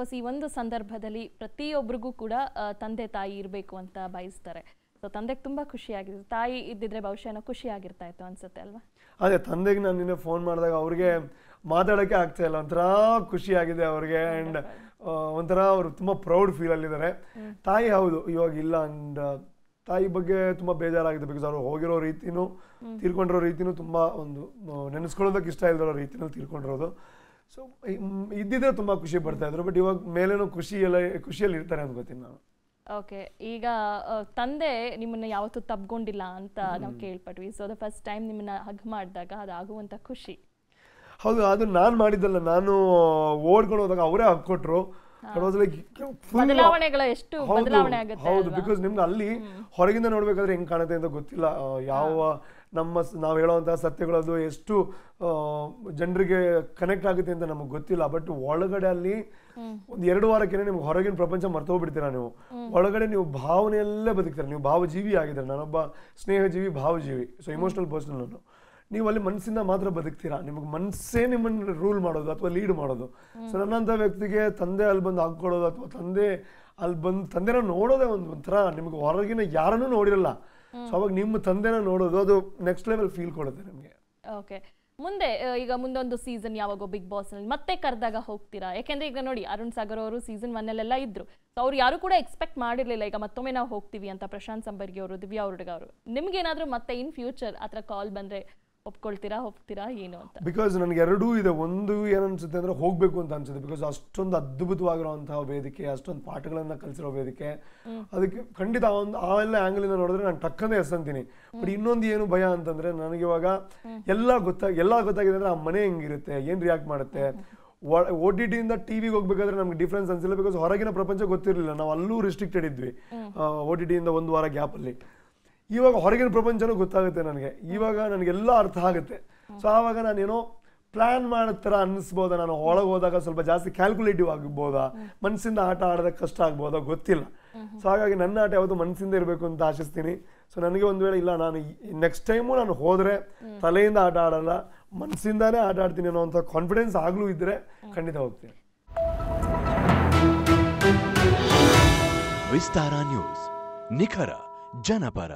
of course ಈ ಒಂದು ಸಂದರ್ಭದಲ್ಲಿ ಪ್ರತಿಯೊಬ್ಬರಿಗೂ ಕೂಡ ತಂದೆ ತಾಯಿ ಇರಬೇಕು ಅಂತ ಬಯಸ್ತಾರೆ ಸೊ ತಂದೆಗೆ ತುಂಬ ಖುಷಿಯಾಗಿದೆ ತಾಯಿ ಇದ್ದಿದ್ರೆ ಬಹುಶಃ ಆಗಿರ್ತಾ ಇತ್ತು ಅನ್ಸುತ್ತೆ ಅಲ್ವಾ ಅದೇ ತಂದೆಗೆ ನಾನು ನಿನ್ನೆ ಫೋನ್ ಮಾಡಿದಾಗ ಅವ್ರಿಗೆ ಮಾತಾಡೋಕ್ಕೆ ಆಗ್ತಾ ಇಲ್ಲ ಒಂಥರ ಖುಷಿಯಾಗಿದೆ ಅವ್ರಿಗೆ ಆ್ಯಂಡ್ ಒಂಥರ ಅವರು ತುಂಬ ಪ್ರೌಡ್ ಫೀಲ್ ಅಲ್ಲಿದ್ದಾರೆ ತಾಯಿ ಹೌದು ಇವಾಗ ಇಲ್ಲ ಆ್ಯಂಡ್ ತಾಯಿ ಬಗ್ಗೆ ತುಂಬ ಬೇಜಾರಾಗಿದೆ ಬಿಕಾಸ್ ಅವ್ರು ಹೋಗಿರೋ ರೀತಿನೂ ತೀರ್ಕೊಂಡಿರೋ ರೀತಿನೂ ತುಂಬ ಒಂದು ನೆನೆಸ್ಕೊಳ್ಳೋದಕ್ಕೆ ಇಷ್ಟ ಇಲ್ದಿರೋ ರೀತಿನೂ ತೀರ್ಕೊಂಡಿರೋದು ಸೊ ಇದ್ದಿದ್ರೆ ತುಂಬ ಖುಷಿ ಪಡ್ತಾ ಇದ್ರು ಬಟ್ ಇವಾಗ ಮೇಲೇನೋ ಖುಷಿ ಎಲ್ಲ ಖುಷಿಯಲ್ಲಿ ಇರ್ತಾರೆ ಅಂತ ಗೊತ್ತೀನಿ ನಾನು ಓಕೆ ಈಗ ತಂದೆ ನಿಮ್ಮನ್ನ ಯಾವತ್ತೂ ತಬ್ಕೊಂಡಿಲ್ಲ ಅಂತ ನಾವು ಕೇಳ್ಪಟ್ವಿ ಸೊ ದ ಫಸ್ಟ್ ಟೈಮ್ ನಿಮ್ಮನ್ನ ಹಗ್ ಮಾಡಿದಾಗ ಅದಾಗುವಂಥ ಖುಷಿ ಹೌದು ಅದು ನಾನು ಮಾಡಿದ್ದಲ್ಲ ನಾನು ಓಡ್ಕೊಂಡು ಹೋದಾಗ ಅವರೇ ಹಾಕ್ಕೊಟ್ರು ಹೌದು ಬಿಕಾಸ್ ನಿಮ್ಗೆ ಅಲ್ಲಿ ಹೊರಗಿಂದ ನೋಡ್ಬೇಕಾದ್ರೆ ಹೆಂಗ್ ಕಾಣುತ್ತೆ ಅಂತ ಗೊತ್ತಿಲ್ಲ ಯಾವ ನಮ್ಮ ನಾವು ಹೇಳುವಂತಹ ಸತ್ಯಗಳದು ಎಷ್ಟು ಜನರಿಗೆ ಕನೆಕ್ಟ್ ಆಗುತ್ತೆ ಅಂತ ನಮಗೆ ಗೊತ್ತಿಲ್ಲ ಬಟ್ ಒಳಗಡೆ ಅಲ್ಲಿ ಒಂದ್ ಎರಡು ವಾರಕ್ಕೆ ನಿಮ್ಗೆ ಹೊರಗಿನ ಪ್ರಪಂಚ ಮರ್ತೋಗ್ಬಿಡ್ತೀರಾ ನೀವು ಒಳಗಡೆ ನೀವು ಭಾವನೆಯಲ್ಲೇ ಬದುಕ್ತೀರ ನೀವು ಭಾವಜೀವಿ ಆಗಿದ್ರೆ ನಾನೊಬ್ಬ ಸ್ನೇಹಜೀವಿ ಭಾವಜೀವಿ ಸೊ ಇಮೋಷನಲ್ ಪರ್ಸನ್ ನಾನು ನೀವು ಅಲ್ಲಿ ಮನಸ್ಸಿಂದ ಮಾತ್ರ ಬದುಕ್ತೀರಾ ನಿಮಗೆ ಮನಸ್ಸೇ ನಿಮ್ಮನ್ನ ರೂಲ್ ಮಾಡೋದು ಅಥವಾ ಲೀಡ್ ಮಾಡೋದು ಸೊ ನನ್ನಂಥ ವ್ಯಕ್ತಿಗೆ ತಂದೆ ಅಲ್ಲಿ ಬಂದು ಹಾಕ್ಕೊಳ್ಳೋದು ಅಥವಾ ತಂದೆ ಅಲ್ಲಿ ಬಂದು ತಂದೆನ ನೋಡೋದೇ ಒಂದು ಒಂಥರ ನಿಮಗೆ ಹೊರಗಿನ ಯಾರನ್ನು ನೋಡಿರಲ್ಲ ಸೊ ಅವಾಗ ನಿಮ್ಮ ತಂದೆನ ನೋಡೋದು ಅದು ನೆಕ್ಸ್ಟ್ ಲೆವೆಲ್ ಫೀಲ್ ಕೊಡುತ್ತೆ ನಿಮಗೆ ಓಕೆ ಮುಂದೆ ಈಗ ಮುಂದೊಂದು ಸೀಸನ್ ಯಾವಾಗೋ ಬಿಗ್ ಬಾಸ್ ನಲ್ಲಿ ಮತ್ತೆ ಕರೆದಾಗ ಹೋಗ್ತೀರಾ ಯಾಕೆಂದ್ರೆ ಈಗ ನೋಡಿ ಅರುಣ್ ಸಾಗರ್ ಅವರು ಸೀಸನ್ ಒನ್ ಅಲ್ಲೆಲ್ಲ ಇದ್ರು ಅವ್ರು ಯಾರು ಕೂಡ ಎಕ್ಸ್ಪೆಕ್ಟ್ ಮಾಡಿರ್ಲಿಲ್ಲ ಈಗ ಮತ್ತೊಮ್ಮೆ ನಾವು ಹೋಗ್ತೀವಿ ಅಂತ ಪ್ರಶಾಂತ್ ಸಂಬರ್ಗಿ ಅವರು ದಿವ್ಯಾ ಅವರು ನಿಮ್ಗೆ ಏನಾದ್ರು ಮತ್ತೆ ಇನ್ ಫ್ಯೂಚರ್ ಆತರ ಕಾಲ್ ಬಂದ್ರೆ ಒಪ್ಕೊಳ್ತೀರಾ ಹೋಗ್ತೀರಾ ಏನು ಅಂತ ಬಿಕಾಸ್ ನನಗೆ ಎರಡೂ ಇದೆ ಒಂದು ಏನನ್ಸುತ್ತೆ ಅನ್ಸುತ್ತೆ ಅಂದರೆ ಹೋಗಬೇಕು ಅಂತ ಅನ್ಸುತ್ತೆ ಬಿಕಾಸ್ ಅಷ್ಟೊಂದು ಅದ್ಭುತವಾಗಿರುವಂತಹ ವೇದಿಕೆ ಅಷ್ಟೊಂದು ಪಾಠಗಳನ್ನ ಕಲಿಸಿರೋ ವೇದಿಕೆ ಅದಕ್ಕೆ ಖಂಡಿತ ಆ ಒಂದು ಆ ಎಲ್ಲ ಆ್ಯಂಗಲಿಂದ ನೋಡಿದ್ರೆ ನಾನು ಟಕ್ಕಂದೇ ಎಸ್ಕೊಂತೀನಿ ಬಟ್ ಇನ್ನೊಂದು ಏನು ಭಯ ನನಗೆ ಇವಾಗ ಎಲ್ಲ ಗೊತ್ತಾಗಿ ಎಲ್ಲ ಗೊತ್ತಾಗಿದೆ ಅಂದ್ರೆ ಆ ಮನೆ ಹೆಂಗಿರುತ್ತೆ ಏನ್ ರಿಯಾಕ್ಟ್ ಮಾಡುತ್ತೆ ಒ ಟಿ ಟಿಯಿಂದ ಟಿವಿಗೆ ಹೋಗ್ಬೇಕಾದ್ರೆ ನಮ್ಗೆ ಡಿಫ್ರೆನ್ಸ್ ಅನ್ಸಿಲ್ಲ ಬಿಕಾಸ್ ಹೊರಗಿನ ಪ್ರಪಂಚ ಗೊತ್ತಿರಲಿಲ್ಲ ನಾವು ಅಲ್ಲೂ ರಿಸ್ಟ್ರಿಕ್ಟೆಡ್ ಇದ್ವಿ ಓ ಟಿ ಟಿಯಿಂದ ಒಂದು ವಾರ ಗ್ಯಾಪಲ್ಲಿ ಇವಾಗ ಹೊರಗಿನ ಪ್ರಪಂಚನೂ ಗೊತ್ತಾಗುತ್ತೆ ನನಗೆ ಇವಾಗ ನನಗೆಲ್ಲ ಅರ್ಥ ಆಗುತ್ತೆ ಸೊ ಆವಾಗ ನಾನೇನೋ ಪ್ಲ್ಯಾನ್ ಮಾಡೋ ಥರ ಅನ್ನಿಸ್ಬೋದ ನಾನು ಒಳಗೆ ಹೋದಾಗ ಸ್ವಲ್ಪ ಜಾಸ್ತಿ ಕ್ಯಾಲ್ಕುಲೇಟಿವ್ ಆಗ್ಬೋದಾ ಮನಸ್ಸಿಂದ ಆಟ ಆಡೋದಕ್ಕೆ ಕಷ್ಟ ಆಗ್ಬೋದಾ ಗೊತ್ತಿಲ್ಲ ಸೊ ಹಾಗಾಗಿ ನನ್ನ ಆಟ ಯಾವುದು ಮನಸ್ಸಿಂದ ಇರಬೇಕು ಅಂತ ಆಶಿಸ್ತೀನಿ ಸೊ ನನಗೆ ಒಂದು ವೇಳೆ ಇಲ್ಲ ನಾನು ನೆಕ್ಸ್ಟ್ ಟೈಮು ನಾನು ಹೋದರೆ ತಲೆಯಿಂದ ಆಟ ಆಡಲ್ಲ ಮನಸ್ಸಿಂದಾನೇ ಆಟ ಆಡ್ತೀನಿ ಅನ್ನೋ ಕಾನ್ಫಿಡೆನ್ಸ್ ಆಗಲೂ ಇದ್ದರೆ ಖಂಡಿತ ಹೋಗ್ತೀನಿ ವಿಸ್ತಾರ ನ್ಯೂಸ್ ನಿಖರ ಜನಪರ